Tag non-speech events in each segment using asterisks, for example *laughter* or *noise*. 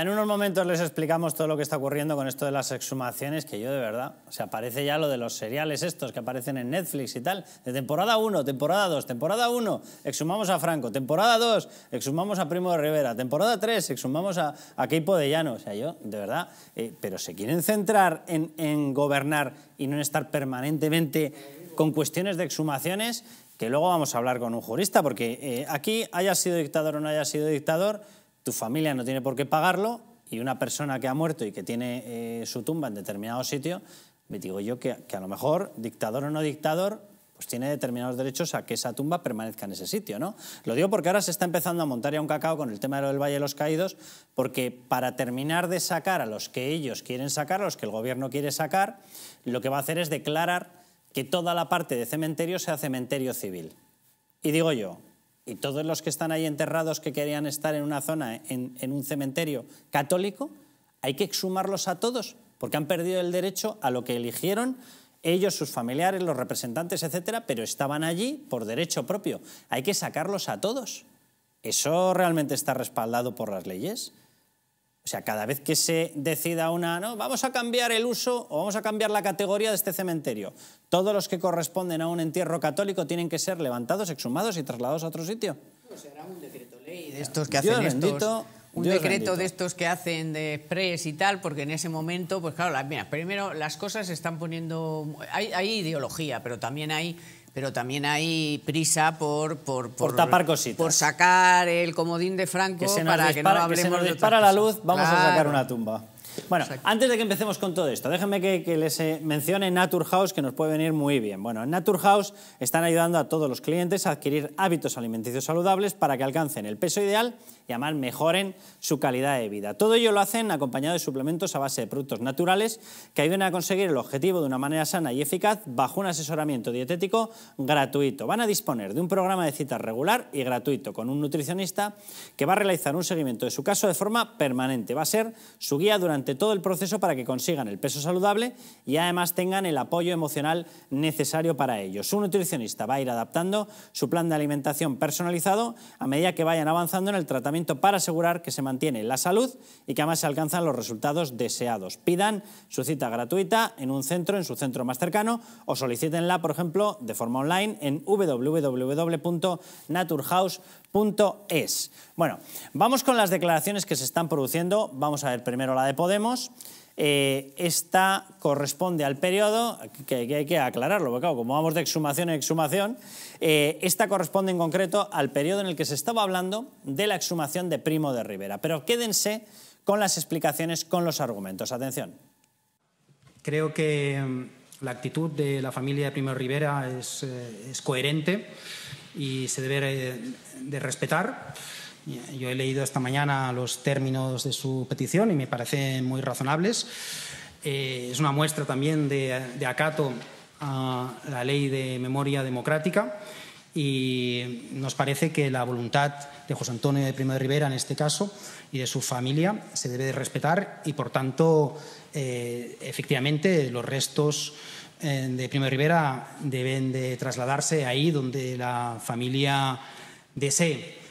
en unos momentos les explicamos todo lo que está ocurriendo con esto de las exhumaciones, que yo de verdad, se aparece ya lo de los seriales estos que aparecen en Netflix y tal, de temporada 1, temporada 2, temporada 1, exhumamos a Franco, temporada 2, exhumamos a Primo de Rivera, temporada 3, exhumamos a, a Keipo de Llano, o sea, yo de verdad, eh, pero se quieren centrar en, gobernar y no en estar permanentemente con cuestiones de exhumaciones, que luego vamos a hablar con un jurista, porque eh, aquí haya sido dictador o no haya sido dictador, tu familia no tiene por qué pagarlo y una persona que ha muerto y que tiene eh, su tumba en determinado sitio, me digo yo que, a lo mejor, dictador o no dictador, pues tiene determinados derechos a que esa tumba permanezca en ese sitio, ¿no? Lo digo porque ahora se está empezando a montar ya un cacao con el tema del Valle de los Caídos, porque para terminar de sacar a los que ellos quieren sacar, a los que el gobierno quiere sacar, lo que va a hacer es declarar que toda la parte de cementerio sea cementerio civil. Y digo yo, y todos los que están ahí enterrados que querían estar en una zona, en, en, un cementerio católico, hay que exhumarlos a todos, porque han perdido el derecho a lo que eligieron ellos, sus familiares, los representantes, etcétera, pero estaban allí por derecho propio. Hay que sacarlos a todos. ¿Eso realmente está respaldado por las leyes? O sea, cada vez que se decida una, no, vamos a cambiar el uso o vamos a cambiar la categoría de este cementerio, todos los que corresponden a un entierro católico tienen que ser levantados, exhumados y trasladados a otro sitio. Pues será un decreto ley de estos que hacen un decreto de estos que hacen de express y tal, porque en ese momento, pues claro, mira, primero las cosas se están poniendo... Hay, hay ideología, pero también hay pero también hay prisa por... Por, tapar Por sacar el comodín de Franco para que no hablemos la luz, vamos a sacar una tumba. Bueno, antes de que empecemos con todo esto, déjenme que, que, les eh, mencione Naturhaus, que nos puede venir muy bien. Bueno, en Naturhaus están ayudando a todos los clientes a adquirir hábitos alimenticios saludables para que alcancen el peso ideal y además mejoren su calidad de vida. Todo ello lo hacen acompañado de suplementos a base de productos naturales que ayuden a conseguir el objetivo de una manera sana y eficaz bajo un asesoramiento dietético gratuito. Van a disponer de un programa de citas regular y gratuito con un nutricionista que va a realizar un seguimiento de su caso de forma permanente. Va a ser su guía durante todo el proceso para que consigan el peso saludable y además tengan el apoyo emocional necesario para ello. Su nutricionista va a ir adaptando su plan de alimentación personalizado a medida que vayan avanzando en el tratamiento para asegurar que se mantiene la salud y que además se alcanzan los resultados deseados. Pidan su cita gratuita en un centro, en su centro más cercano, o solicítenla, por ejemplo, de forma online en www.naturhouse.es. Bueno, vamos con las declaraciones que se están produciendo. Vamos a ver primero la de Podemos. Eh, esta corresponde al periodo, que, hay que aclararlo, porque como vamos de exhumación en exhumación, eh, esta corresponde en concreto al periodo en el que se estaba hablando de la exhumación de Primo de Rivera. Pero quédense con las explicaciones, con los argumentos. Atención. Creo que mm, la actitud de la familia de Primo de Rivera es, eh, es coherente y se debe de respetar. Yo he leído esta mañana los términos de su petición y me parecen muy razonables. Eh, es una muestra también de, acato a la ley de memoria democrática y nos parece que la voluntad de José Antonio de Primo de Rivera, en este caso, y de su familia, se debe de respetar y, por tanto, eh, efectivamente, los restos eh, de Primo de Rivera deben de trasladarse ahí donde la familia desee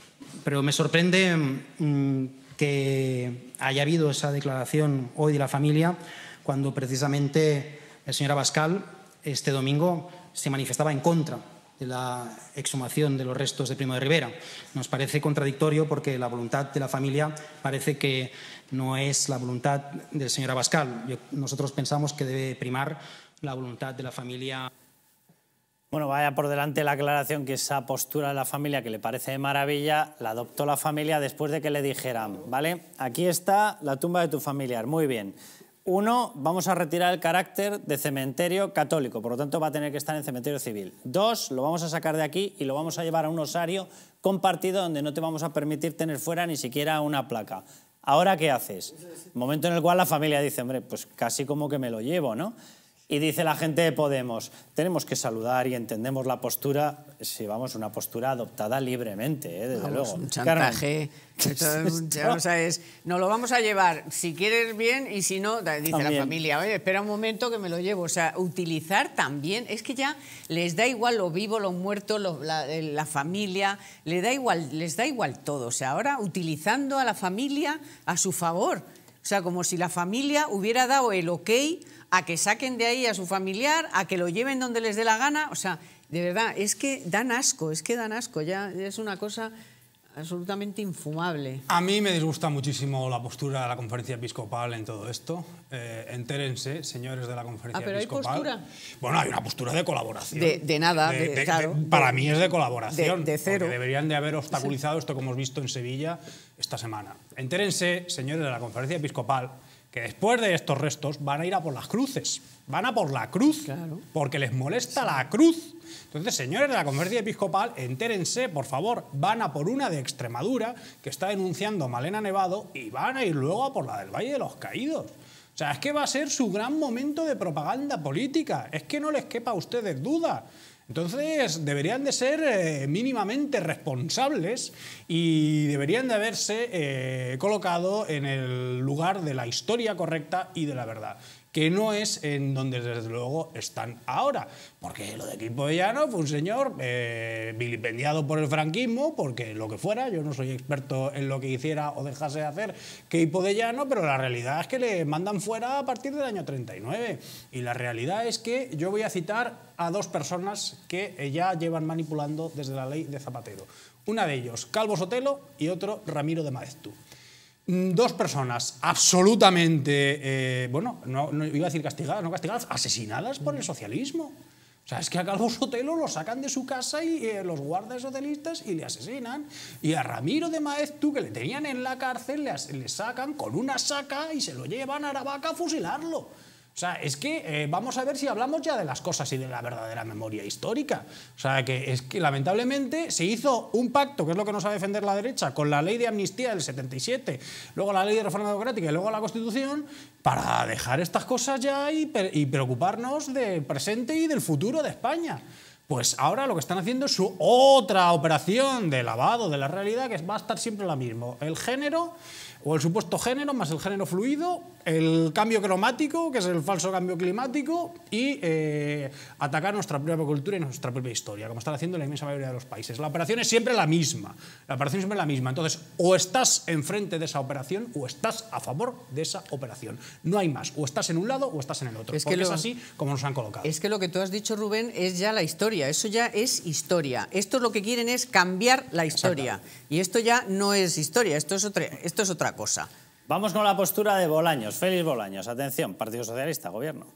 pero me sorprende mm, que haya habido esa declaración hoy de la familia cuando precisamente el señor Abascal este domingo se manifestaba en contra de la exhumación de los restos de Primo de Rivera. Nos parece contradictorio porque la voluntad de la familia parece que no es la voluntad del señor Abascal. nosotros pensamos que debe primar la voluntad de la familia. Bueno, vaya por delante la aclaración que esa postura de la familia, que le parece de maravilla, la adoptó la familia después de que le dijeran, ¿vale? Aquí está la tumba de tu familiar, muy bien. Uno, vamos a retirar el carácter de cementerio católico, por lo tanto va a tener que estar en cementerio civil. Dos, lo vamos a sacar de aquí y lo vamos a llevar a un osario compartido donde no te vamos a permitir tener fuera ni siquiera una placa. Ahora, ¿qué haces? Momento en el cual la familia dice, hombre, pues casi como que me lo llevo, ¿no? Y dice la gente de Podemos, tenemos que saludar y entendemos la postura, si vamos, una postura adoptada libremente, ¿eh? desde vamos, luego. Un chantaje, *laughs* o sea, es, nos lo vamos a llevar, si quieres bien y si no, dice la familia, oye, espera un momento que me lo llevo. O sea, utilizar también, es que ya les da igual lo vivo, lo muerto, eh, la, familia, le da igual, les da igual todo. O sea, ahora utilizando a la familia a su favor. O sea, como si la familia hubiera dado el ok a que saquen de ahí a su familiar, a que lo lleven donde les dé la gana. O sea, de verdad, es que dan asco, es que dan asco, ya es una cosa absolutamente infumable. A mí me disgusta muchísimo la postura de la conferencia episcopal en todo esto. Eh, entérense, señores de la conferencia ah, episcopal. ¿Hay postura? Bueno, hay una postura de colaboración. De, nada, de, claro. para mí es de colaboración. De, cero. Deberían de haber obstaculizado esto que hemos visto en Sevilla esta semana. Entérense, señores de la conferencia episcopal, que después de estos restos van a ir a por las cruces. Van a por la cruz, porque les molesta la cruz. Entonces, señores de la Conferencia Episcopal, entérense, por favor, van a por una de Extremadura que está denunciando Malena Nevado y van a ir luego a por la del Valle de los Caídos. O sea, es que va a ser su gran momento de propaganda política. Es que no les quepa a ustedes duda. Entonces deberían de ser eh, mínimamente responsables y deberían de haberse eh, colocado en el lugar de la historia correcta y de la verdad que no es en donde desde luego están ahora. Porque lo de Quipo de Llano fue un señor eh, vilipendiado por el franquismo, porque lo que fuera, yo no soy experto en lo que hiciera o dejase de hacer Quipo de Llano, pero la realidad es que le mandan fuera a partir del año 39. Y la realidad es que yo voy a citar a dos personas que ya llevan manipulando desde la ley de Zapatero. Una de ellos, Calvo Sotelo, y otro, Ramiro de Maeztu. Mm, dos personas absolutamente, eh, bueno, no, iba a decir castigadas, no castigadas, asesinadas por el socialismo. O sea, es que a Carlos Sotelo lo sacan de su casa y eh, los guardas socialistas y le asesinan. Y a Ramiro de Maeztu, que le tenían en la cárcel, le, le sacan con una saca y se lo llevan a Aravaca a fusilarlo. O sea, es que eh, vamos a ver si hablamos ya de las cosas y de la verdadera memoria histórica. O sea, que es que lamentablemente se hizo un pacto, que es lo que nos va a defender la derecha, con la ley de amnistía del 77, luego la ley de reforma democrática y luego la Constitución, para dejar estas cosas ya y, y preocuparnos del presente y del futuro de España. Pues ahora lo que están haciendo es su otra operación de lavado de la realidad, que va a estar siempre la misma. El género, o el supuesto género, más el género fluido, el cambio cromático, que es el falso cambio climático, y eh, atacar nuestra propia cultura y nuestra propia historia, como están haciendo la inmensa mayoría de los países. La operación es siempre la misma. La operación es siempre la misma. Entonces, o estás enfrente de esa operación o estás a favor de esa operación. No hay más. O estás en un lado o estás en el otro. Es que es así como nos han colocado. Es que lo que tú has dicho, Rubén, es ya la historia. Eso ya es historia. Esto es lo que quieren es cambiar la historia. Y esto ya no es historia. Esto es otra, esto es otra cosa. Vamos con la postura de Bolaños, Félix Bolaños. Atención, Partido Socialista, Gobierno.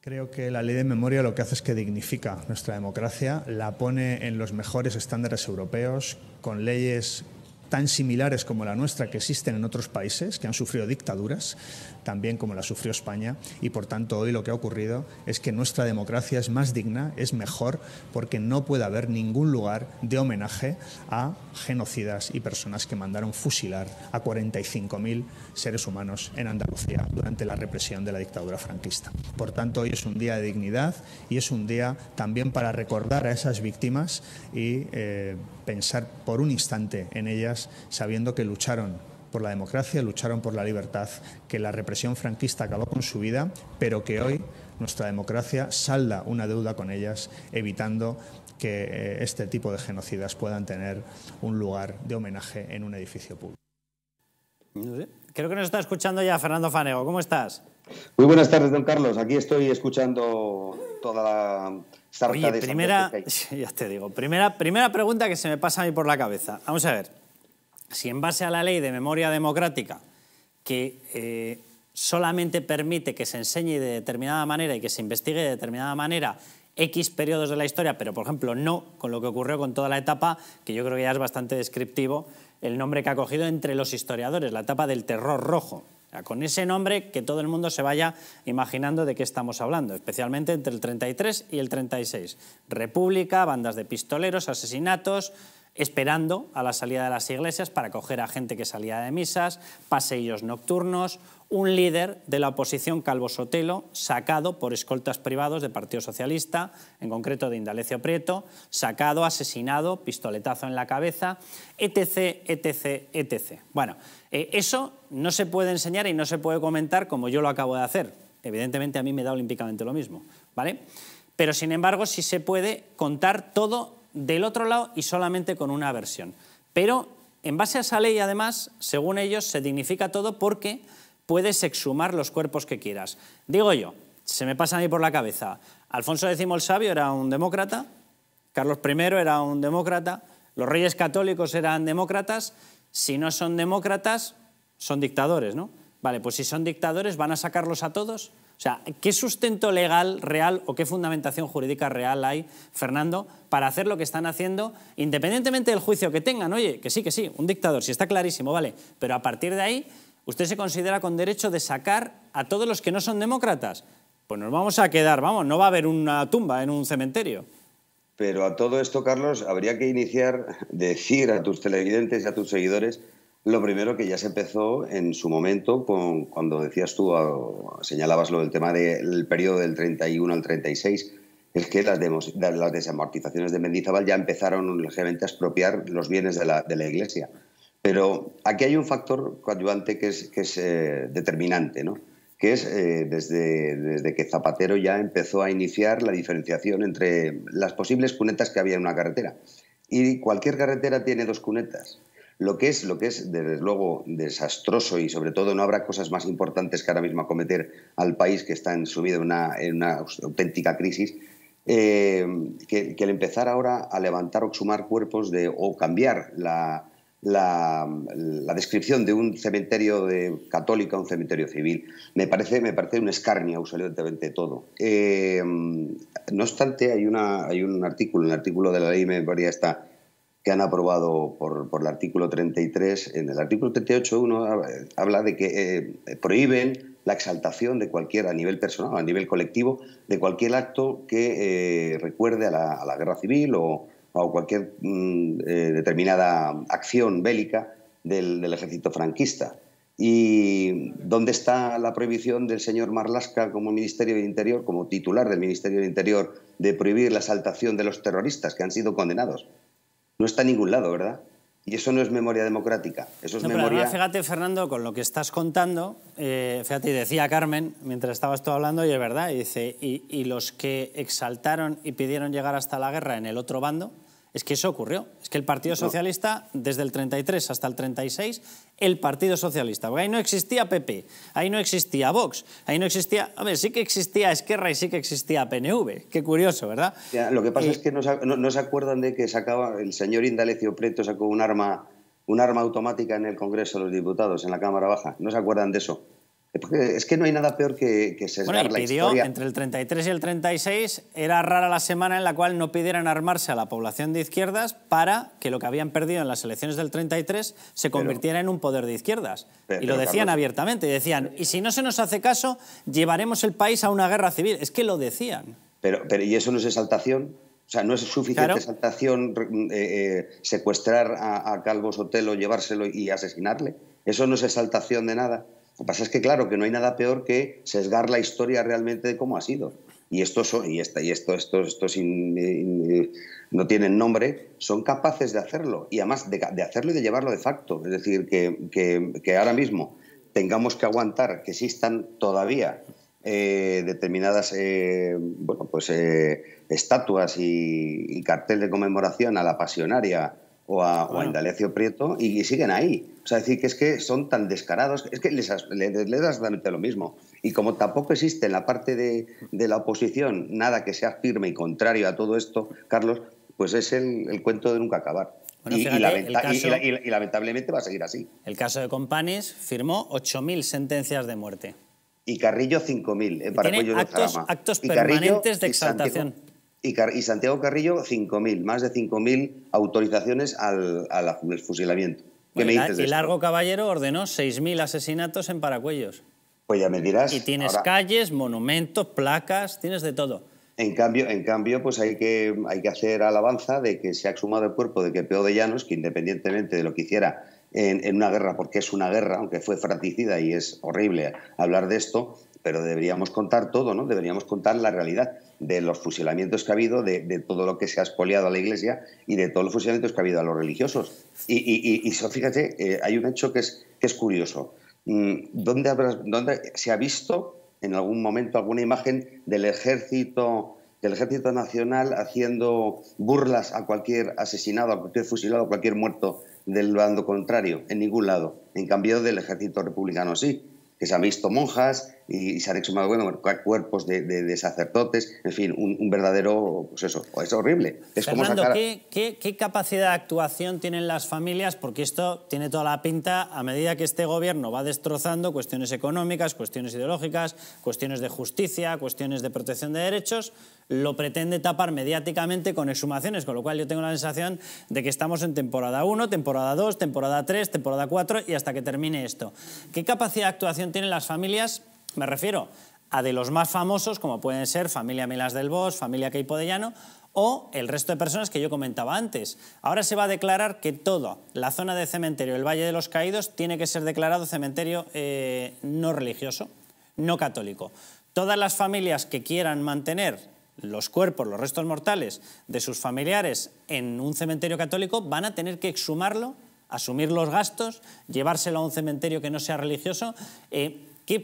Creo que la ley de memoria lo que hace es que dignifica nuestra democracia, la pone en los mejores estándares europeos, con leyes tan similares como la nuestra que existen en otros países que han sufrido dictaduras, también como la sufrió España, y por tanto hoy lo que ha ocurrido es que nuestra democracia es más digna, es mejor, porque no puede haber ningún lugar de homenaje a genocidas y personas que mandaron fusilar a 45.000 seres humanos en Andalucía durante la represión de la dictadura franquista. Por tanto, hoy es un día de dignidad y es un día también para recordar a esas víctimas y eh, pensar por un instante en ellas sabiendo que lucharon por la democracia, lucharon por la libertad, que la represión franquista acabó con su vida, pero que hoy nuestra democracia salda una deuda con ellas, evitando que eh, este tipo de genocidas puedan tener un lugar de homenaje en un edificio público. Creo que nos está escuchando ya Fernando Fanego. ¿Cómo estás? Muy buenas tardes, don Carlos. Aquí estoy escuchando toda la Oye, de primera, *laughs* ya te digo, primera, primera pregunta que se me pasa a mí por la cabeza. Vamos a ver si en base a la ley de memoria democrática, que eh, solamente permite que se enseñe de determinada manera y que se investigue de determinada manera X periodos de la historia, pero por ejemplo no con lo que ocurrió con toda la etapa, que yo creo que ya es bastante descriptivo, el nombre que ha cogido entre los historiadores, la etapa del terror rojo. con ese nombre que todo el mundo se vaya imaginando de qué estamos hablando, especialmente entre el 33 y el 36. República, bandas de pistoleros, asesinatos, esperando a la salida de las iglesias para coger a gente que salía de misas, paseillos nocturnos, un líder de la oposición Calvo Sotelo, sacado por escoltas privados del Partido Socialista, en concreto de Indalecio Prieto, sacado, asesinado, pistoletazo en la cabeza, etc., etc., etc. Bueno, eh, eso no se puede enseñar y no se puede comentar como yo lo acabo de hacer. Evidentemente a mí me da olímpicamente lo mismo, ¿vale? Pero sin embargo sí se puede contar todo del otro lado y solamente con una versión. Pero en base a esa ley, además, según ellos, se dignifica todo porque puedes exhumar los cuerpos que quieras. Digo yo, se me pasa a mí por la cabeza, Alfonso X el Sabio era un demócrata, Carlos I era un demócrata, los reyes católicos eran demócratas, si no son demócratas, son dictadores, ¿no? Vale, pues si son dictadores, ¿van a sacarlos a todos? O sea, ¿qué sustento legal real o qué fundamentación jurídica real hay, Fernando, para hacer lo que están haciendo, independientemente del juicio que tengan? Oye, que sí, que sí, un dictador, si está clarísimo, vale, pero a partir de ahí, usted se considera con derecho de sacar a todos los que no son demócratas. Pues nos vamos a quedar, vamos, no va a haber una tumba en un cementerio. Pero a todo esto, Carlos, habría que iniciar, decir a tus televidentes y a tus seguidores lo primero que ya se empezó en su momento cuando decías tú, señalabas lo del tema del periodo del 31 al 36, es que las, las desamortizaciones de Mendizábal ya empezaron ligeramente a expropiar los bienes de la, Iglesia. Pero aquí hay un factor coadyuvante que es, determinante, que es eh, eh, desde, que Zapatero ya empezó a iniciar la diferenciación entre las posibles cunetas que había en una carretera. Y cualquier carretera tiene dos cunetas. Lo que es, lo que es desde luego desastroso y sobre todo no habrá cosas más importantes que ahora mismo acometer al país que está en, sumido en una, en una auténtica crisis, eh, que, el empezar ahora a levantar o sumar cuerpos o cambiar la, descripción de un cementerio de, católico a un cementerio civil. Me parece, me parece un escarnio absolutamente todo. Eh, no obstante, hay, una, hay un artículo, el artículo de la ley me varía está que han aprobado por, el artículo 33. En el artículo 38.1 habla de que eh, prohíben la exaltación de cualquier, a nivel personal, a nivel colectivo, de cualquier acto que eh, recuerde a la, guerra civil o, a cualquier mm, eh, determinada acción bélica del, ejército franquista. ¿Y dónde está la prohibición del señor Marlasca como Ministerio del Interior, como titular del Ministerio del Interior, de prohibir la exaltación de los terroristas que han sido condenados? no está en ningún lado, ¿verdad? Y eso no es memoria democrática, eso es no, memoria... Pero fíjate, Fernando, con lo que estás contando, eh, fíjate, decía Carmen, mientras estabas tú hablando, y es verdad, y dice, y, los que exaltaron y pidieron llegar hasta la guerra en el otro bando, es que eso ocurrió. Es que el Partido Socialista, desde el 33 hasta el 36, el Partido Socialista, porque ahí no existía PP, ahí no existía Vox, ahí no existía, a ver, sí que existía Esquerra y sí que existía PNV, qué curioso, ¿verdad? lo que pasa eh, es que no, se acuerdan de que sacaba, el señor Indalecio Preto sacó un arma, un arma automática en el Congreso de los Diputados, en la Cámara Baja, no se acuerdan de eso. Eh, es que no hay nada peor que, que sesgar bueno, pidió, la historia. Entre el 33 y el 36 era rara la semana en la cual no pidieran armarse a la población de izquierdas para que lo que habían perdido en las elecciones del 33 se convirtiera en un poder de izquierdas. y lo decían abiertamente. Y decían, y si no se nos hace caso, llevaremos el país a una guerra civil. Es que lo decían. Pero, ¿y eso no es exaltación? O sea, no es suficiente exaltación eh, eh, secuestrar a, a Calvo Sotelo, llevárselo y asesinarle. Eso no es exaltación de nada. Lo que pasa es que, claro, que no hay nada peor que sesgar la historia realmente de cómo ha sido. Y estos, y esta, y esto, estos, estos no tienen nombre, son capaces de hacerlo. Y además de, hacerlo y de llevarlo de facto. Es decir, que, ahora mismo tengamos que aguantar que existan todavía eh, determinadas eh, bueno, pues, eh, estatuas y, y cartel de conmemoración a la pasionaria o a, o a, Indalecio Prieto y, siguen ahí. O sea, decir que es que son tan descarados, es que les, les, les lo mismo. Y como tampoco existe en la parte de, de, la oposición nada que sea firme y contrario a todo esto, Carlos, pues es el, el cuento de nunca acabar. y, lamentablemente va a seguir así. El caso de Companys firmó 8.000 sentencias de muerte. Y Carrillo 5.000 eh, para Tiene actos, de actos permanentes de exaltación y, Santiago Carrillo 5.000, más de 5.000 autorizaciones al, fusilamiento. ¿Qué Largo Caballero ordenó 6.000 asesinatos en Paracuellos. Pues ya me dirás. Y tienes calles, monumentos, placas, tienes de todo. En cambio, en cambio pues hay que, hay que hacer alabanza de que se ha exhumado el cuerpo de Quepeo de Llanos, que independientemente de lo que hiciera en, en, una guerra, porque es una guerra, aunque fue fratricida y es horrible hablar de esto, pero deberíamos contar todo, ¿no? Deberíamos contar la realidad de los fusilamientos que ha habido, de, todo lo que se ha expoliado a la Iglesia y de todos los fusilamientos que ha habido a los religiosos. Y, fíjate, eh, hay un hecho que es, es curioso. Mm, ¿Dónde, se ha visto en algún momento alguna imagen del ejército del ejército nacional haciendo burlas a cualquier asesinado, a cualquier fusilado, a cualquier muerto del bando contrario, en ningún lado. En cambio del ejército republicano sí que se han visto monjas y, se han más bueno, cuerpos de, sacerdotes, en fin, un, verdadero, pues eso, es horrible. Es como qué capacidad de actuación tienen las familias? Porque esto tiene toda la pinta, a medida que este gobierno va destrozando cuestiones económicas, cuestiones ideológicas, cuestiones de justicia, cuestiones de protección de derechos, lo pretende tapar mediáticamente con exhumaciones, con lo cual yo tengo la sensación de que estamos en temporada 1, temporada 2, temporada 3, temporada 4 y hasta que termine esto. ¿Qué capacidad de actuación tienen las familias? Me refiero a de los más famosos, como pueden ser familia Milas del Bosch, familia Keipo de Llano, o el resto de personas que yo comentaba antes. Ahora se va a declarar que toda la zona de cementerio, el Valle de los Caídos, tiene que ser declarado cementerio eh, no religioso, no católico. Todas las familias que quieran mantener los cuerpos, los restos mortales de sus familiares en un cementerio católico, van a tener que exhumarlo, asumir los gastos, llevárselo a un cementerio que no sea religioso. Eh, ¿qué,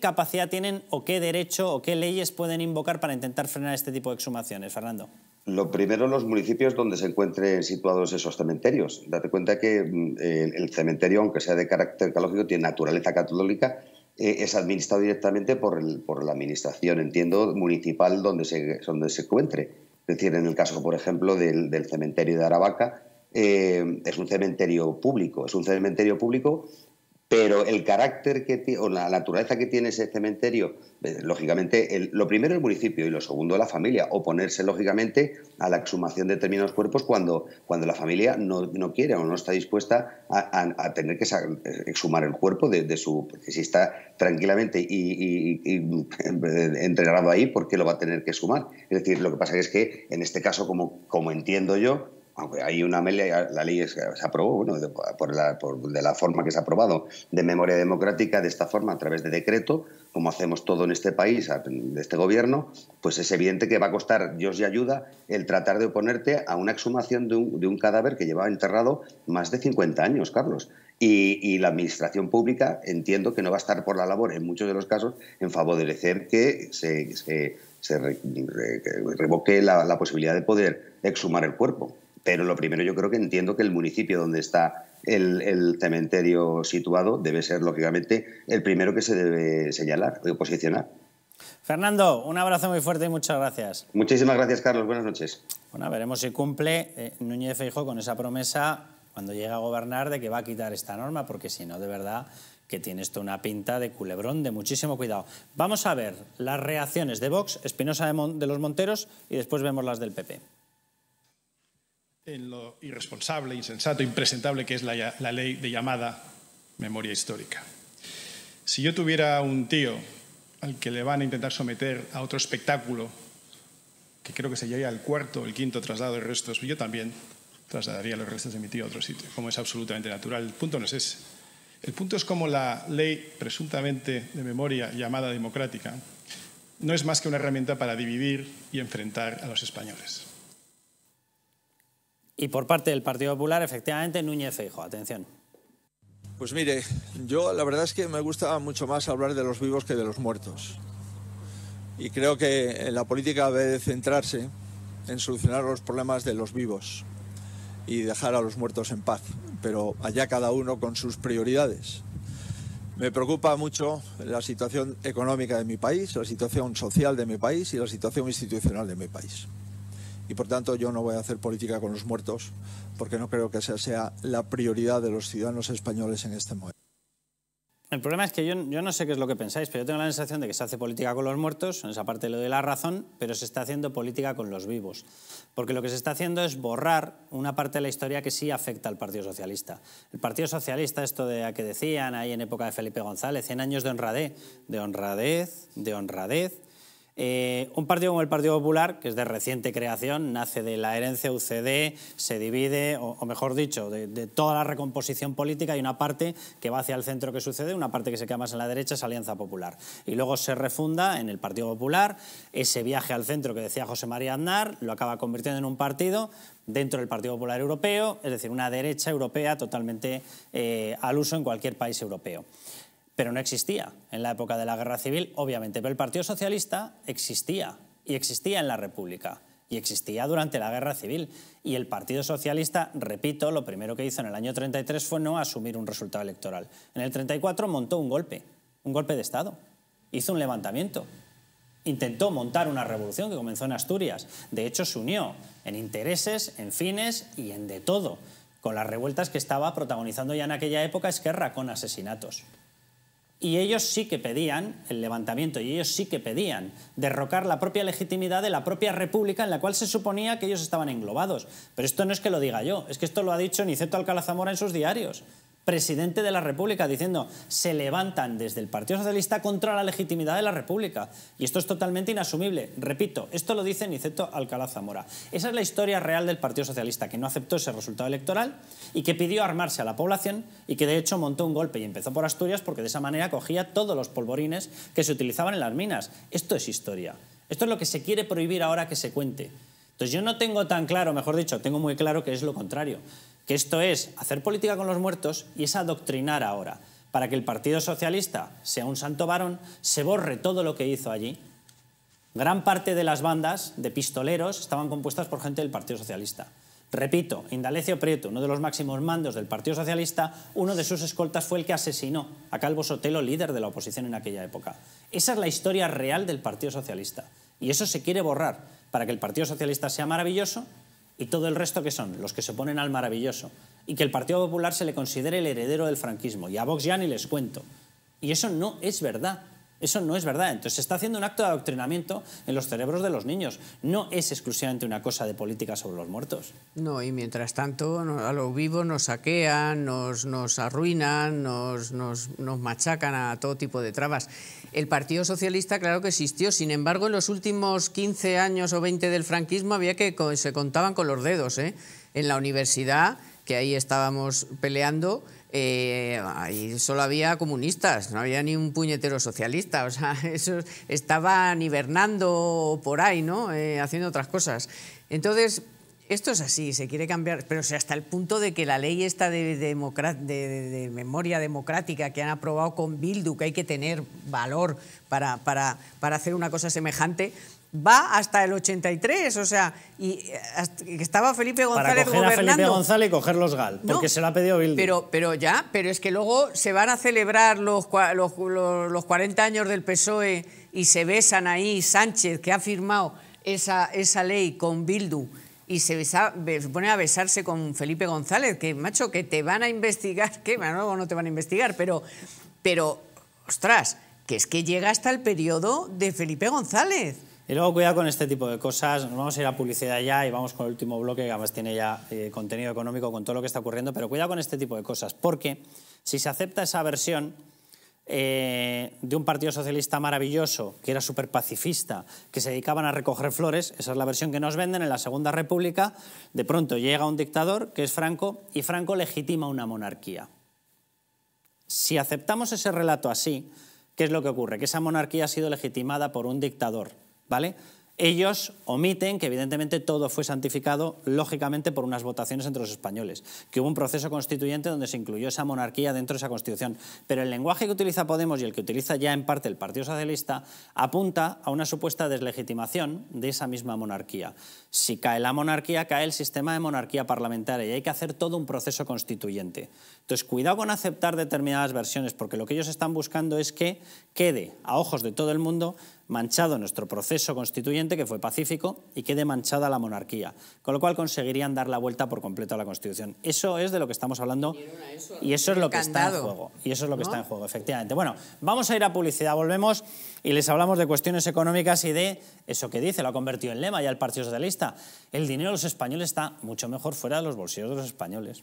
capacidad tienen o qué derecho o qué leyes pueden invocar para intentar frenar este tipo de exhumaciones, Fernando? Lo primero, los municipios donde se encuentren situados esos cementerios. Date cuenta que mm, el cementerio, aunque sea de carácter ecológico, tiene naturaleza católica eh, es administrado directamente por, por la administración, entiendo, municipal donde se, donde se encuentre. Es decir, en el caso, por ejemplo, del, cementerio de Aravaca, eh, es un cementerio público, es un cementerio público pero el carácter que o la naturaleza que tiene ese cementerio, eh, lógicamente, lo primero el municipio y lo segundo la familia, oponerse lógicamente a la exhumación de determinados cuerpos cuando, cuando la familia no, quiere o no está dispuesta a, tener que eh, exhumar el cuerpo de, de, su. si está tranquilamente y, y, *laughs* ahí, ¿por qué lo va a tener que exhumar? Es decir, lo que pasa es que en este caso, como, como entiendo yo, aunque pues, hay una ley, la ley se aprobó, bueno, de, por la, de la forma que se ha aprobado, de memoria democrática, de esta forma, a través de decreto, como hacemos todo en este país, de este gobierno, pues es evidente que va a costar Dios y ayuda el tratar de oponerte a una exhumación de un, cadáver que llevaba enterrado más de 50 años, Carlos. Y, la administración pública entiendo que no va a estar por la labor, en muchos de los casos, en favorecer que se, se, revoque la posibilidad de poder exhumar el cuerpo. Pero lo primero, yo creo que entiendo que el municipio donde está el, cementerio situado debe ser, lógicamente, el primero que se debe señalar o eh, posicionar. Fernando, un abrazo muy fuerte y muchas gracias. Muchísimas gracias, Carlos. Buenas noches. Bueno, veremos si cumple eh, Núñez Feijo con esa promesa cuando llegue a gobernar de que va a quitar esta norma, porque si no, de verdad que tiene esto una pinta de culebrón de muchísimo cuidado. Vamos a ver las reacciones de Vox, Espinosa de los Monteros y después vemos las del PP en lo irresponsable, insensato, impresentable que es la, ley de llamada memoria histórica. Si yo tuviera un tío al que le van a intentar someter a otro espectáculo, que creo que se sería el cuarto el quinto traslado de restos, yo también trasladaría los restos de mi tío a otro sitio, como es absolutamente natural. El punto no es ese. El punto es cómo la ley presuntamente de memoria llamada democrática no es más que una herramienta para dividir y enfrentar a los españoles. Y por parte del Partido Popular, efectivamente, Núñez Feijo. Atención. Pues mire, yo la verdad es que me gusta mucho más hablar de los vivos que de los muertos. Y creo que la política debe centrarse en solucionar los problemas de los vivos y dejar a los muertos en paz, pero allá cada uno con sus prioridades. Me preocupa mucho la situación económica de mi país, la situación social de mi país y la situación institucional de mi país y por tanto yo no voy a hacer política con los muertos porque no creo que esa sea la prioridad de los ciudadanos españoles en este momento. El problema es que yo, no sé qué es lo que pensáis, pero yo tengo la sensación de que se hace política con los muertos, en esa parte le doy la razón, pero se está haciendo política con los vivos. Porque lo que se está haciendo es borrar una parte de la historia que sí afecta al Partido Socialista. El Partido Socialista, esto de a que decían ahí en época de Felipe González, 100 años de honradez, de honradez, de honradez, eh, un partido como el Partido Popular, que es de reciente creación, nace de la herencia UCD, se divide, o, mejor dicho, de, toda la recomposición política, y una parte que va hacia el centro que sucede, una parte que se queda más en la derecha, es Alianza Popular. Y luego se refunda en el Partido Popular, ese viaje al centro que decía José María Aznar, lo acaba convirtiendo en un partido dentro del Partido Popular Europeo, es decir, una derecha europea totalmente eh, al uso en cualquier país europeo pero no existía en la época de la Guerra Civil, obviamente. Pero el Partido Socialista existía, y existía en la República, y existía durante la Guerra Civil. Y el Partido Socialista, repito, lo primero que hizo en el año 33 fue no asumir un resultado electoral. En el 34 montó un golpe, un golpe de Estado, hizo un levantamiento, intentó montar una revolución que comenzó en Asturias. De hecho, se unió en intereses, en fines y en de todo, con las revueltas que estaba protagonizando ya en aquella época Esquerra con asesinatos. Y ellos sí que pedían el levantamiento, y ellos sí que pedían derrocar la propia legitimidad de la propia república en la cual se suponía que ellos estaban englobados. Pero esto no es que lo diga yo, es que esto lo ha dicho Niceto Alcalá Zamora en sus diarios presidente de la República diciendo se levantan desde el Partido Socialista contra la legitimidad de la República. Y esto es totalmente inasumible. Repito, esto lo dice Niceto Alcalá Zamora. Esa es la historia real del Partido Socialista, que no aceptó ese resultado electoral y que pidió armarse a la población y que de hecho montó un golpe y empezó por Asturias porque de esa manera cogía todos los polvorines que se utilizaban en las minas. Esto es historia. Esto es lo que se quiere prohibir ahora que se cuente. Entonces yo no tengo tan claro, mejor dicho, tengo muy claro que es lo contrario. Que esto es hacer política con los muertos y es adoctrinar ahora, para que el Partido Socialista sea un santo varón, se borre todo lo que hizo allí. Gran parte de las bandas de pistoleros estaban compuestas por gente del Partido Socialista. Repito, Indalecio Prieto, uno de los máximos mandos del Partido Socialista, uno de sus escoltas fue el que asesinó a Calvo Sotelo, líder de la oposición en aquella época. Esa es la historia real del Partido Socialista. Y eso se quiere borrar para que el Partido Socialista sea maravilloso y todo el resto que son los que se oponen al maravilloso y que el Partido Popular se le considere el heredero del franquismo y a Vox ya ni les cuento. Y eso no es verdad. Eso no es verdad. Entonces se está haciendo un acto de adoctrinamiento en los cerebros de los niños. No es exclusivamente una cosa de política sobre los muertos. No, y mientras tanto a los vivos nos saquean, nos, arruinan, nos, machacan a todo tipo de trabas. El Partido Socialista claro que existió, sin embargo en los últimos 15 años o 20 del franquismo había que se contaban con los dedos. ¿eh? En la universidad, que ahí estábamos peleando, eh, solo había comunistas, no había ni un puñetero socialista, o sea, *laughs* eso estaban hibernando por ahí, ¿no? Eh, haciendo otras cosas. Entonces, esto es así, se quiere cambiar, pero hasta el punto de que la ley esta de, memoria democrática que han aprobado con Bildu, que hay que tener valor para, para, para hacer una cosa semejante, va hasta el 83, o sea, y eh, estaba Felipe González Para coger a Felipe González y coger los GAL, porque se lo ha pedido Bildu. Pero, pero ya, pero es que luego se van a celebrar los, los, 40 años del PSOE y se besan ahí Sánchez, que ha firmado esa, ley con Bildu, y se, pone a besarse con Felipe González, que macho, que te van a investigar, *laughs* que luego no te van a investigar, pero, pero, ostras, que es que llega hasta el periodo de Felipe González. Y luego cuidado con este tipo de cosas, nos vamos a ir a publicidad ya y vamos con el último bloque que además tiene ya eh, contenido económico con todo lo que está ocurriendo, pero cuidado con este tipo de cosas, porque si se acepta esa versión eh, de un partido socialista maravilloso, que era súper pacifista, que se dedicaban a recoger flores, esa es la versión que nos venden en la Segunda República, de pronto llega un dictador que es Franco y Franco legitima una monarquía. Si aceptamos ese relato así, ¿qué es lo que ocurre? Que esa monarquía ha sido legitimada por un dictador ¿vale? Ellos omiten que evidentemente todo fue santificado, lógicamente, por unas votaciones entre los españoles, que hubo un proceso constituyente donde se incluyó esa monarquía dentro de esa constitución. Pero el lenguaje que utiliza Podemos y el que utiliza ya en parte el Partido Socialista apunta a una supuesta deslegitimación de esa misma monarquía. Si cae la monarquía, cae el sistema de monarquía parlamentaria y hay que hacer todo un proceso constituyente. Entonces, cuidado con aceptar determinadas versiones, porque lo que ellos están buscando es que quede, a ojos de todo el mundo, manchado nuestro proceso constituyente, que fue pacífico, y quede manchada la monarquía. Con lo cual conseguirían dar la vuelta por completo a la Constitución. Eso es de lo que estamos hablando y eso es lo que está en juego. Y eso es lo que está en juego, efectivamente. Bueno, vamos a ir a publicidad, volvemos y les hablamos de cuestiones económicas y de eso que dice, lo ha convertido en lema ya el Partido Socialista. El dinero de los españoles está mucho mejor fuera de los bolsillos de los españoles.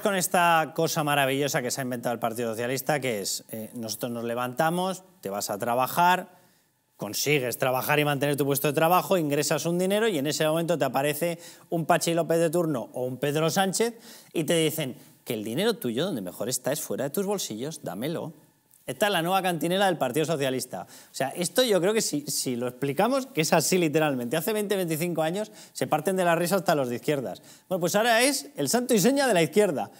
con esta cosa maravillosa que se ha inventado el Partido Socialista, que es, eh, nosotros nos levantamos, te vas a trabajar, consigues trabajar y mantener tu puesto de trabajo, ingresas un dinero y en ese momento te aparece un Pachi López de turno o un Pedro Sánchez y te dicen que el dinero tuyo, donde mejor está, es fuera de tus bolsillos, dámelo. Está la nueva cantinela del Partido Socialista. O sea, esto yo creo que si, si lo explicamos, que es así literalmente. Hace 20, 25 años se parten de la risa hasta los de izquierdas. Bueno, pues ahora es el santo y seña de la izquierda.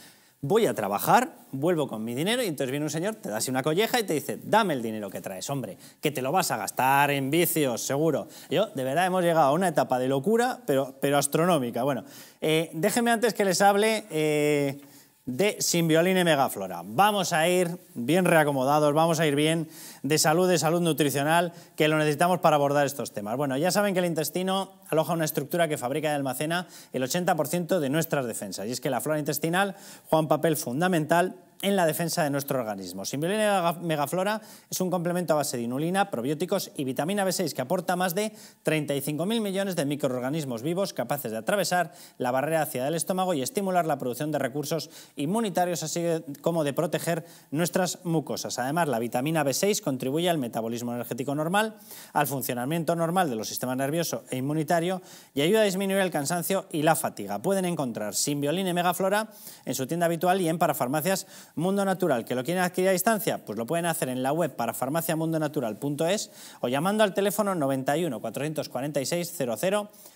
Voy a trabajar, vuelvo con mi dinero y entonces viene un señor, te da así una colleja y te dice, dame el dinero que traes, hombre, que te lo vas a gastar en vicios, seguro. Yo, de verdad, hemos llegado a una etapa de locura, pero, pero astronómica. Bueno, eh, déjenme antes que les hable... Eh, de Sin y Megaflora. Vamos a ir bien reacomodados, vamos a ir bien de salud, de salud nutricional, que lo necesitamos para abordar estos temas. Bueno, ya saben que el intestino aloja una estructura que fabrica y almacena el 80% de nuestras defensas, y es que la flora intestinal juega un papel fundamental en la defensa de nuestro organismo. Simbiolina megaflora es un complemento a base de inulina, probióticos y vitamina B6 que aporta más de 35.000 millones de microorganismos vivos capaces de atravesar la barrera hacia el estómago y estimular la producción de recursos inmunitarios, así como de proteger nuestras mucosas. Además, la vitamina B6 contribuye al metabolismo energético normal, al funcionamiento normal de los sistemas nervioso e inmunitario y ayuda a disminuir el cansancio y la fatiga. Pueden encontrar Simbiolina y megaflora en su tienda habitual y en parafarmacias Mundo Natural, que lo quieren adquirir a distancia, pues lo pueden hacer en la web para farmaciamundonatural.es o llamando al teléfono 91 446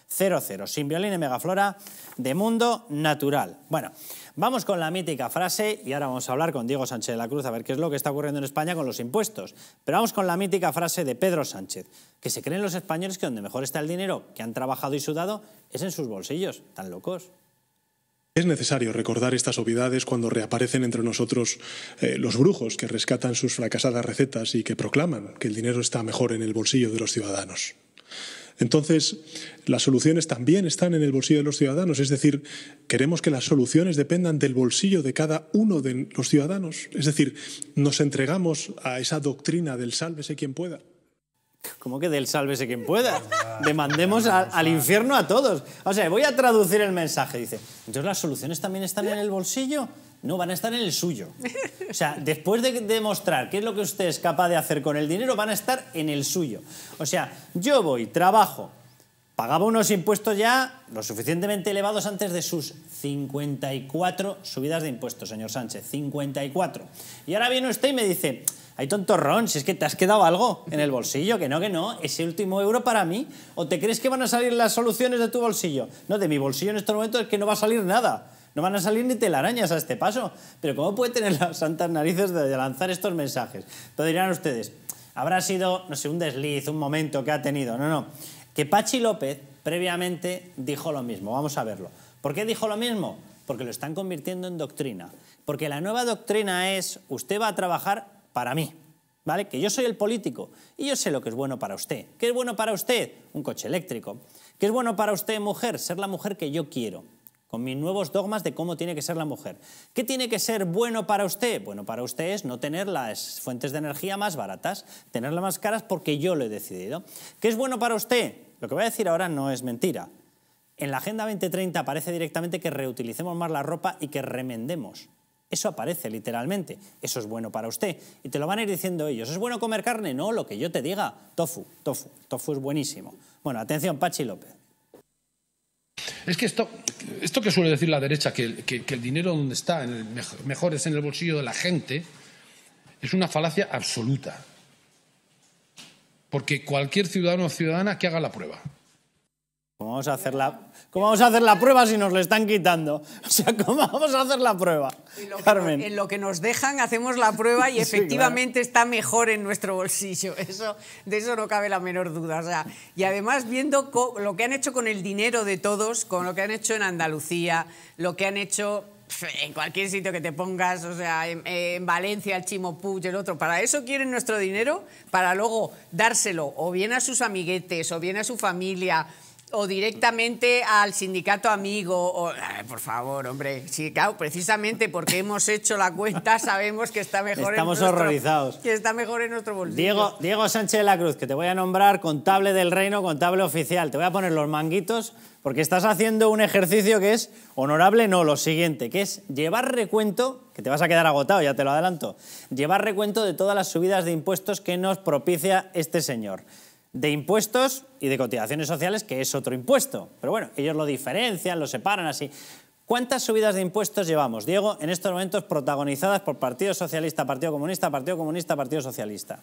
00 sin violín y megaflora de Mundo Natural. Bueno, vamos con la mítica frase y ahora vamos a hablar con Diego Sánchez de la Cruz a ver qué es lo que está ocurriendo en España con los impuestos. Pero vamos con la mítica frase de Pedro Sánchez, que se creen los españoles que donde mejor está el dinero que han trabajado y sudado es en sus bolsillos, tan locos. Es necesario recordar estas obviedades cuando reaparecen entre nosotros eh, los brujos que rescatan sus fracasadas recetas y que proclaman que el dinero está mejor en el bolsillo de los ciudadanos. Entonces, las soluciones también están en el bolsillo de los ciudadanos, es decir, queremos que las soluciones dependan del bolsillo de cada uno de los ciudadanos, es decir, nos entregamos a esa doctrina del sálvese quien pueda. ¿Cómo que del sálvese quien pueda? Demandemos al infierno a todos. O sea, voy a traducir el mensaje. Dice, entonces las soluciones también están en el bolsillo. No, van a estar en el suyo. O sea, después de demostrar qué es lo que usted es capaz de hacer con el dinero, van a estar en el suyo. O sea, yo voy, trabajo, pagaba unos impuestos ya lo suficientemente elevados antes de sus 54 subidas de impuestos, señor Sánchez, 54. Y ahora viene usted y me dice, hay tontorrón, si es que te has quedado algo en el bolsillo, que no, que no, ese último euro para mí. ¿O te crees que van a salir las soluciones de tu bolsillo? No, de mi bolsillo en este momento es que no va a salir nada. No van a salir ni telarañas a este paso. Pero ¿cómo puede tener las santas narices de lanzar estos mensajes? Pero dirán ustedes, habrá sido, no sé, un desliz, un momento que ha tenido. No, no. Que Pachi López previamente dijo lo mismo. Vamos a verlo. ¿Por qué dijo lo mismo? Porque lo están convirtiendo en doctrina. Porque la nueva doctrina es, usted va a trabajar para mí. ¿Vale? Que yo soy el político y yo sé lo que es bueno para usted. ¿Qué es bueno para usted? Un coche eléctrico. ¿Qué es bueno para usted, mujer? Ser la mujer que yo quiero, con mis nuevos dogmas de cómo tiene que ser la mujer. ¿Qué tiene que ser bueno para usted? Bueno, para usted es no tener las fuentes de energía más baratas, tenerlas más caras porque yo lo he decidido. ¿Qué es bueno para usted? Lo que voy a decir ahora no es mentira. En la Agenda 2030 aparece directamente que reutilicemos más la ropa y que remendemos. Eso aparece literalmente. Eso es bueno para usted. Y te lo van a ir diciendo ellos. ¿Es bueno comer carne? No, lo que yo te diga. Tofu, tofu. Tofu es buenísimo. Bueno, atención, Pachi López. Es que esto, esto que suele decir la derecha, que, el dinero donde está, mejor es en el bolsillo de la gente, es una falacia absoluta. Porque cualquier ciudadano o ciudadana que haga la prueba ¿Cómo vamos a hacer la, ¿cómo vamos a hacer la prueba si nos le están quitando? *laughs* O sea, ¿cómo vamos a hacer la prueba? Carmen. en lo que nos dejan hacemos la prueba y *laughs* efectivamente está mejor en nuestro bolsillo. *laughs* Eso, de eso no cabe la menor duda. sea, y además viendo lo que han hecho con el dinero de todos, con lo que han hecho en Andalucía, lo que han hecho en cualquier sitio que te pongas, o sea, en, Valencia, el Chimo Puig, el otro, para eso quieren nuestro dinero, para luego dárselo o bien a sus amiguetes o bien a su familia o directamente al sindicato amigo, por favor, hombre, sí, claro, precisamente porque hemos hecho la cuenta *laughs* sabemos que está mejor Estamos en nuestro, horrorizados. Que está mejor en nuestro bolsillo. Diego, Diego Sánchez de la Cruz, que te voy a nombrar contable del reino, contable oficial. Te voy a poner los manguitos porque estás haciendo un ejercicio que es honorable, no, lo siguiente, que es llevar recuento, que te vas a quedar agotado, ya te lo adelanto, llevar recuento de todas las subidas de impuestos que nos propicia este señor de impuestos y de cotizaciones sociales, que es otro impuesto. Pero bueno, ellos lo diferencian, lo separan así. ¿Cuántas subidas de impuestos llevamos, Diego, en estos momentos protagonizadas por Partido Socialista, Partido Comunista, Partido Comunista, Partido Socialista?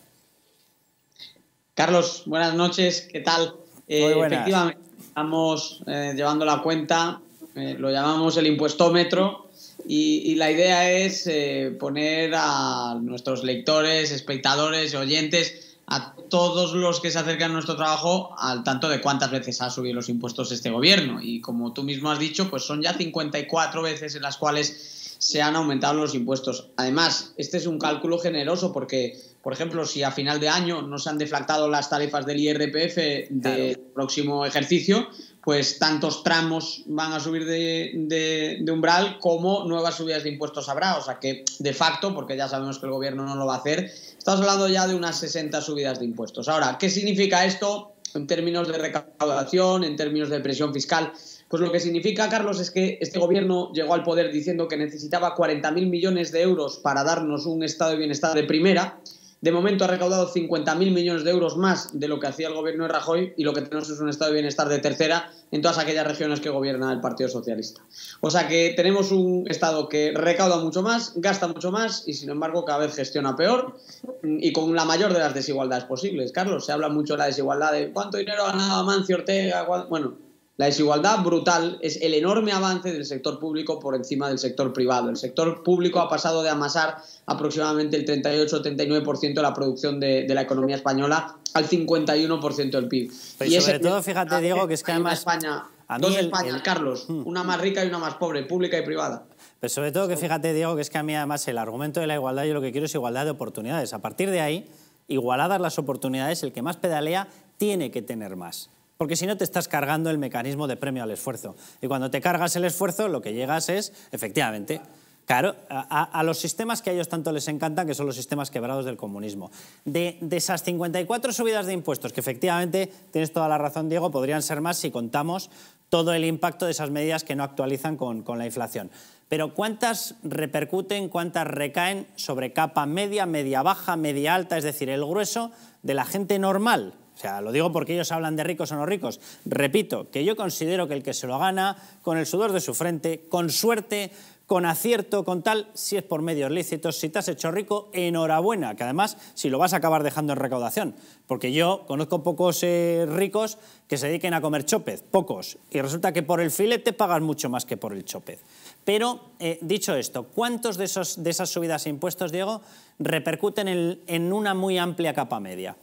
Carlos, buenas noches, ¿qué tal? Eh, efectivamente, estamos eh, llevando la cuenta, eh, lo llamamos el impuestómetro, y, y la idea es poner a nuestros lectores, espectadores y oyentes a todos los que se acercan a nuestro trabajo al tanto de cuántas veces ha subido los impuestos este gobierno. Y como tú mismo has dicho, pues son ya 54 veces en las cuales se han aumentado los impuestos. Además, este es un cálculo generoso porque, por ejemplo, si a final de año no se han deflactado las tarifas del IRPF del próximo ejercicio, pues tantos tramos van a subir de, umbral como nuevas subidas de impuestos habrá. O sea que, de facto, porque ya sabemos que el gobierno no lo va a hacer, estamos hablando ya de unas 60 subidas de impuestos. Ahora, ¿qué significa esto en términos de recaudación, en términos de presión fiscal? Pues lo que significa, Carlos, es que este gobierno llegó al poder diciendo que necesitaba 40.000 millones de euros para darnos un estado de bienestar de primera de momento ha recaudado 50.000 millones de euros más de lo que hacía el gobierno de Rajoy y lo que tenemos es un estado de bienestar de tercera en todas aquellas regiones que gobierna el Partido Socialista. O sea que tenemos un estado que recauda mucho más, gasta mucho más y sin embargo cada vez gestiona peor y con la mayor de las desigualdades posibles. Carlos, se habla mucho de la desigualdad de cuánto dinero ha ganado Mancio Ortega, bueno, la desigualdad brutal es el enorme avance del sector público por encima del sector privado. El sector público ha pasado de amasar aproximadamente el 38-39% de la producción de, la economía española al 51% del PIB. y sobre todo, fíjate, Diego, que es que además... España, dos Carlos, hmm. una más rica y una más pobre, pública y privada. Pero sobre todo que fíjate, Diego, que es que a mí además el argumento de la igualdad, yo lo que quiero es igualdad de oportunidades. A partir de ahí, igualadas las oportunidades, el que más pedalea tiene que tener más. Porque si no te estás cargando el mecanismo de premio al esfuerzo. Y cuando te cargas el esfuerzo, lo que llegas es, efectivamente, Claro, a, los sistemas que a ellos tanto les encantan, que son los sistemas quebrados del comunismo. De, esas 54 subidas de impuestos, que efectivamente, tienes toda la razón, Diego, podrían ser más si contamos todo el impacto de esas medidas que no actualizan con, con la inflación. Pero ¿cuántas repercuten, cuántas recaen sobre capa media, media baja, media alta, es decir, el grueso de la gente normal? O sea, lo digo porque ellos hablan de ricos o no ricos. Repito, que yo considero que el que se lo gana con el sudor de su frente, con suerte, con acierto, con tal, si es por medios lícitos, si te has hecho rico, enhorabuena, que además si lo vas a acabar dejando en recaudación, porque yo conozco pocos eh, ricos que se dediquen a comer chopez, pocos, y resulta que por el filete pagas mucho más que por el chopez. Pero, eh, dicho esto, ¿cuántos de, esas subidas de impuestos, Diego, repercuten en, en una muy amplia capa media?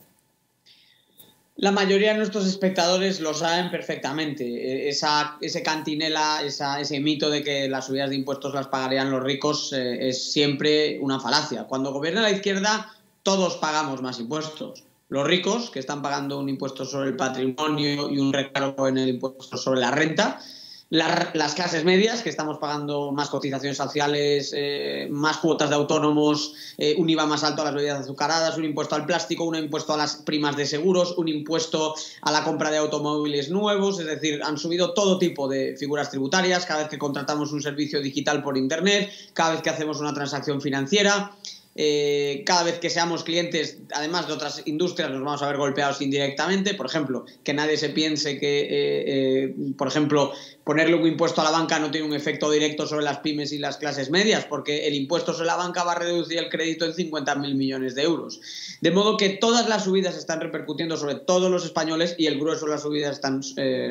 La mayoría de nuestros espectadores lo saben perfectamente. E-, esa, ese cantinela, ese mito de que las subidas de impuestos las pagarían los ricos eh, es siempre una falacia. Cuando gobierna la izquierda, todos pagamos más impuestos. Los ricos, que están pagando un impuesto sobre el patrimonio y un recargo en el impuesto sobre la renta, las clases medias, que estamos pagando más cotizaciones sociales, eh, más cuotas de autónomos, eh, un IVA más alto a las bebidas azucaradas, un impuesto al plástico, un impuesto a las primas de seguros, un impuesto a la compra de automóviles nuevos, es decir, han subido todo tipo de figuras tributarias cada vez que contratamos un servicio digital por Internet, cada vez que hacemos una transacción financiera. Eh, cada vez que seamos clientes, además de otras industrias, nos vamos a ver golpeados indirectamente. Por ejemplo, que nadie se piense que, eh, eh, por ejemplo, ponerle un impuesto a la banca no tiene un efecto directo sobre las pymes y las clases medias, porque el impuesto sobre la banca va a reducir el crédito en 50.000 millones de euros. De modo que todas las subidas están repercutiendo sobre todos los españoles y el grueso de las subidas están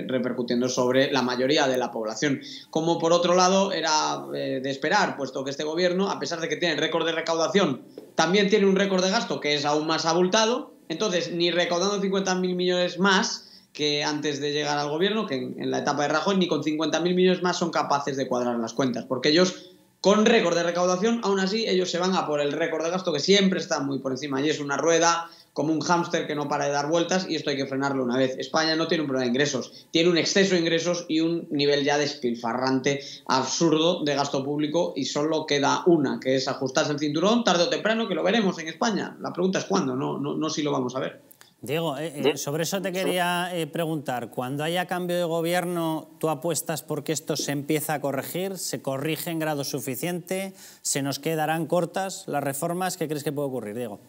repercutiendo sobre la mayoría de la población. Como por otro lado era de esperar, puesto que este gobierno, a pesar de que tiene récord de recaudación, también tiene un récord de gasto que es aún más abultado. Entonces, ni recaudando 50.000 millones más que antes de llegar al gobierno, que en la etapa de Rajoy, ni con 50.000 millones más son capaces de cuadrar las cuentas, porque ellos con récord de recaudación, aún así ellos se van a por el récord de gasto que siempre está muy por encima y es una rueda como un hámster que no para de dar vueltas y esto hay que frenarlo una vez. España no tiene un problema de ingresos, tiene un exceso de ingresos y un nivel ya despilfarrante absurdo de gasto público y solo queda una, que es ajustarse el cinturón tarde o temprano, que lo veremos en España. La pregunta es cuándo, no, no, no si lo vamos a ver. Diego, eh, eh, sobre eso te quería eh, preguntar. Cuando haya cambio de gobierno, ¿tú apuestas porque esto se empieza a corregir? ¿Se corrige en grado suficiente? ¿Se nos quedarán cortas las reformas? ¿Qué crees que puede ocurrir, Diego?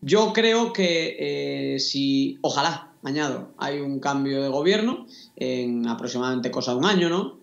Yo creo que si, ojalá, añado, hay un cambio de gobierno en aproximadamente cosa de un año, ¿no?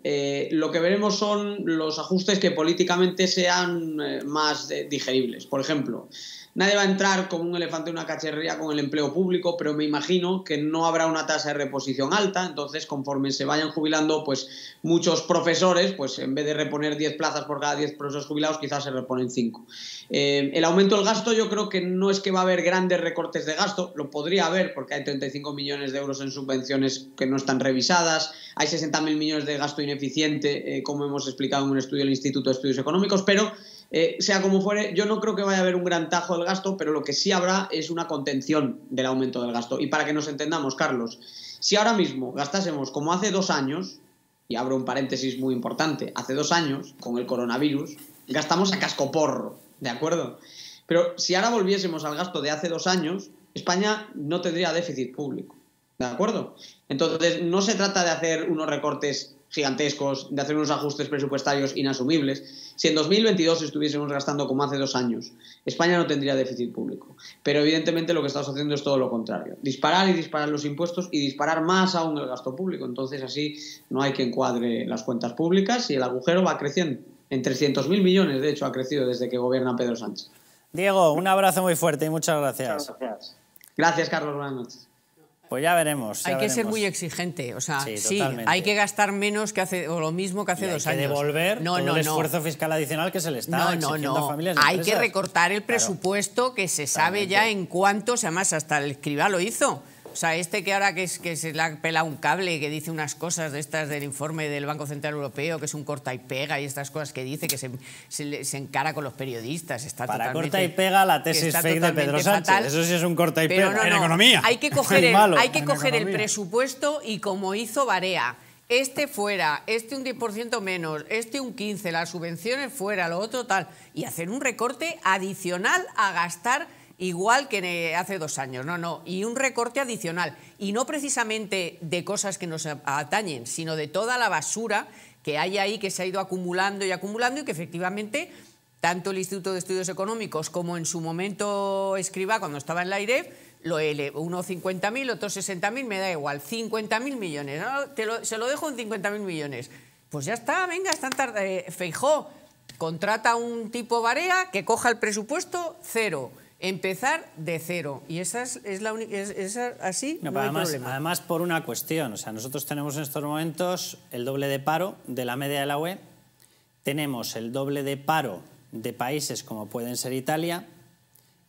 lo que veremos son los ajustes que políticamente sean más digeribles. Por ejemplo, Nadie va a entrar como un elefante en una cacharrería con el empleo público, pero me imagino que no habrá una tasa de reposición alta, entonces conforme se vayan jubilando, pues muchos profesores, pues en vez de reponer 10 plazas por cada 10 profesores jubilados, quizás se reponen 5. Eh, el aumento del gasto yo creo que no es que va a haber grandes recortes de gasto, lo podría haber porque hay 35 millones de euros en subvenciones que no están revisadas, hay 60.000 millones de gasto ineficiente, eh, como hemos explicado en un estudio del Instituto de Estudios Económicos, pero eh, sea como fuere, yo no creo que vaya a haber un gran tajo del gasto, pero lo que sí habrá es una contención del aumento del gasto. Y para que nos entendamos, Carlos, si ahora mismo gastásemos como hace dos años, y abro un paréntesis muy importante, hace dos años, con el coronavirus, gastamos a cascoporro, ¿de acuerdo? Pero si ahora volviésemos al gasto de hace dos años, España no tendría déficit público, ¿de acuerdo? Entonces, no se trata de hacer unos recortes gigantescos, de hacer unos ajustes presupuestarios inasumibles. Si en 2022 estuviésemos gastando como hace dos años, España no tendría déficit público. Pero evidentemente lo que estamos haciendo es todo lo contrario. Disparar y disparar los impuestos y disparar más aún el gasto público. Entonces así no hay que encuadre las cuentas públicas y el agujero va creciendo. En 300.000 millones, de hecho, ha crecido desde que gobierna Pedro Sánchez. Diego, un abrazo muy fuerte y muchas gracias. Muchas gracias. Gracias, Carlos. Buenas noches. Pues ya veremos. hay que ser muy exigente, o sea, sí, hay que gastar menos que hace o lo mismo que hace dos años. devolver no, el esfuerzo fiscal adicional que se le está no, a Hay que recortar el presupuesto que se sabe ya en cuánto, además hasta el escriba lo hizo o sea, este que ahora que, se le ha pelado un cable, y que dice unas cosas de estas del informe del Banco Central Europeo, que es un corta y pega y estas cosas que dice, que se, encara con los periodistas. Está Para corta y pega la tesis fake de Pedro Sánchez. Eso sí es un corta y pega. En economía. Hay que *laughs* coger, el, hay que coger el presupuesto y como hizo Barea, este fuera, este un 10% menos, este un 15%, las subvenciones fuera, lo otro tal, y hacer un recorte adicional a gastar igual que eh, hace dos años, no, no, y un recorte adicional, y no precisamente de cosas que nos atañen, sino de toda la basura que hay ahí, que se ha ido acumulando y acumulando y que efectivamente tanto el Instituto de Estudios Económicos como en su momento Escriba, cuando estaba en la IREF, lo elevó, uno 50.000, otro 60.000, me da igual, 50.000 millones, se lo dejo en 50.000 millones. Pues ya está, venga, están tarde. Eh, Feijó contrata un tipo Barea que coja el presupuesto cero Empezar de cero. Y esa es, la única. así además, además, por una cuestión. O sea, nosotros tenemos en estos momentos el doble de paro de la media de la UE. Tenemos el doble de paro de países como pueden ser Italia.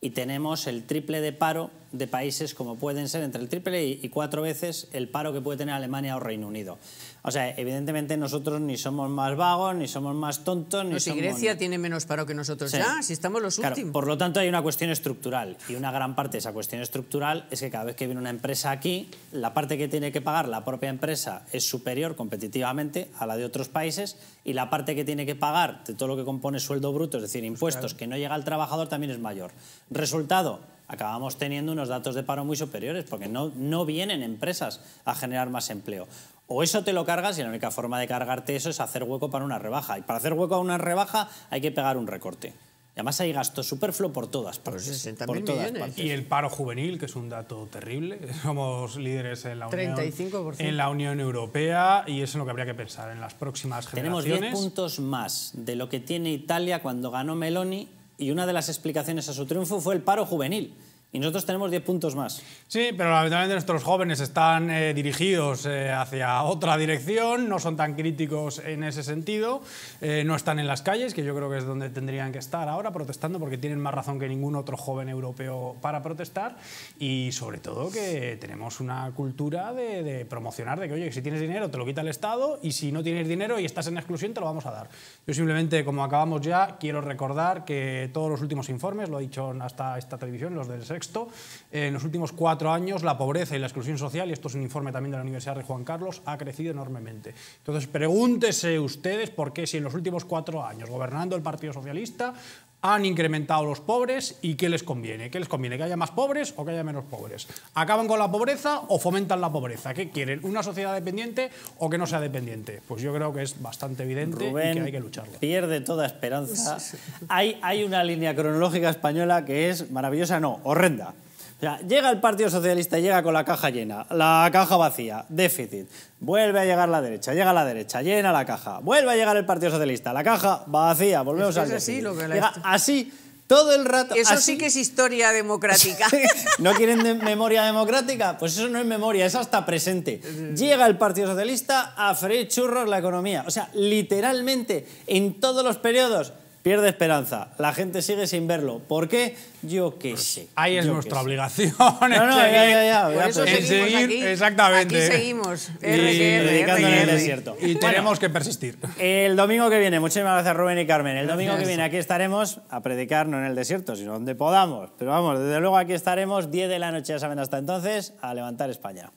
Y tenemos el triple de paro de países como pueden ser entre el triple y, cuatro veces el paro que puede tener Alemania o Reino Unido. O sea, evidentemente nosotros ni somos más vagos, ni somos más tontos, ni no, si Grecia tiene menos paro que nosotros ya, si estamos los últimos. Por lo tanto, hay una cuestión estructural. Y una gran parte de esa cuestión estructural es que cada vez que viene una empresa aquí, la parte que tiene que pagar la propia empresa es superior competitivamente a la de otros países y la parte que tiene que pagar de todo lo que compone sueldo bruto, es decir, pues impuestos, que no llega al trabajador, también es mayor. Resultado, acabamos teniendo unos datos de paro muy superiores, porque no, no vienen empresas a generar más empleo. O eso te lo cargas y la única forma de cargarte eso es hacer hueco para una rebaja. Y para hacer hueco a una rebaja hay que pegar un recorte. además hay gasto superfluo por todas partes. por todas Y el paro juvenil, que es un dato terrible. *laughs* Somos líderes en la, Unión, en la Unión Europea y eso es lo que habría que pensar en las próximas generaciones. Tenemos 10 puntos más de lo que tiene Italia cuando ganó Meloni y una de las explicaciones a su triunfo fue el paro juvenil. Y nosotros tenemos 10 puntos más. Sí, pero lamentablemente nuestros jóvenes están eh, dirigidos eh, hacia otra dirección, no son tan críticos en ese sentido, eh, no están en las calles, que yo creo que es donde tendrían que estar ahora protestando, porque tienen más razón que ningún otro joven europeo para protestar. Y sobre todo que tenemos una cultura de, promocionar, de que, oye, si tienes dinero te lo quita el Estado y si no tienes dinero y estás en exclusión te lo vamos a dar. Yo simplemente, como acabamos ya, quiero recordar que todos los últimos informes, lo ha dicho hasta esta televisión, los del sexo, en los últimos cuatro años la pobreza y la exclusión social, y esto es un informe también de la Universidad de Juan Carlos, ha crecido enormemente. Entonces, pregúntese ustedes por qué si en los últimos cuatro años, gobernando el Partido Socialista, han incrementado los pobres y qué les conviene. ¿Qué les conviene? ¿Que haya más pobres o que haya menos pobres? ¿Acaban con la pobreza o fomentan la pobreza? ¿Qué quieren? ¿Una sociedad dependiente o que no sea dependiente? Pues yo creo que es bastante evidente y que hay que lucharlo. Pierde toda esperanza. Hay, hay una línea cronológica española que es maravillosa, no, horrenda. O sea, llega el Partido Socialista, y llega con la caja llena, la caja vacía, déficit, vuelve a llegar la derecha, llega la derecha, llena la caja, vuelve a llegar el Partido Socialista, la caja vacía, volvemos a. así así todo el rato. Eso sí que es historia democrática. *laughs* ¿No quieren memoria democrática? Pues eso no es memoria, es hasta presente. Llega el Partido Socialista a freír churros la economía. O sea, literalmente, en todos los periodos pierde esperanza. La gente sigue sin verlo. ¿Por qué? Yo qué pues sé. Ahí es nuestra obligación. No, no, ya, seguir, exactamente. Aquí seguimos. y, predicando en el desierto. Y tenemos que persistir. El domingo que viene, muchísimas gracias Rubén y Carmen. El domingo que viene aquí estaremos a predicar no en el desierto, sino donde podamos. Pero vamos, desde luego aquí estaremos 10 de la noche, ya saben, hasta entonces, a levantar España.